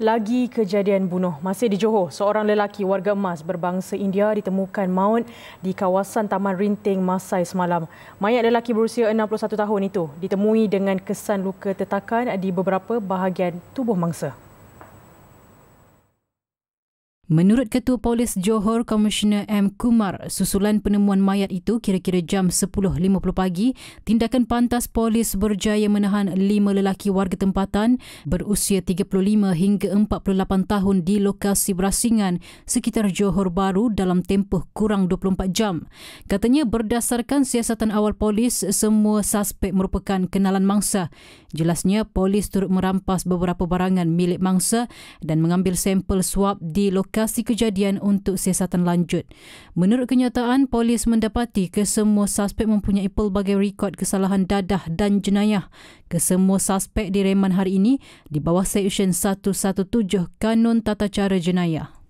Lagi kejadian bunuh masih di Johor, seorang lelaki warga emas berbangsa India ditemukan maut di kawasan Taman Rinting Masai semalam. Mayat lelaki berusia 61 tahun itu ditemui dengan kesan luka tetakan di beberapa bahagian tubuh mangsa. Menurut Ketua Polis Johor, Komisioner M. Kumar, susulan penemuan mayat itu kira-kira jam 10.50 pagi, tindakan pantas polis berjaya menahan lima lelaki warga tempatan berusia 35 hingga 48 tahun di lokasi berasingan sekitar Johor Baru dalam tempoh kurang 24 jam. Katanya berdasarkan siasatan awal polis, semua suspek merupakan kenalan mangsa. Jelasnya, polis turut merampas beberapa barangan milik mangsa dan mengambil sampel swab di lokasi investigasi kejadian untuk siasatan lanjut. Menurut kenyataan, polis mendapati kesemua suspek mempunyai pelbagai rekod kesalahan dadah dan jenayah. Kesemua suspek direman hari ini di bawah Seksyen 117 Kanun Tata Cara Jenayah.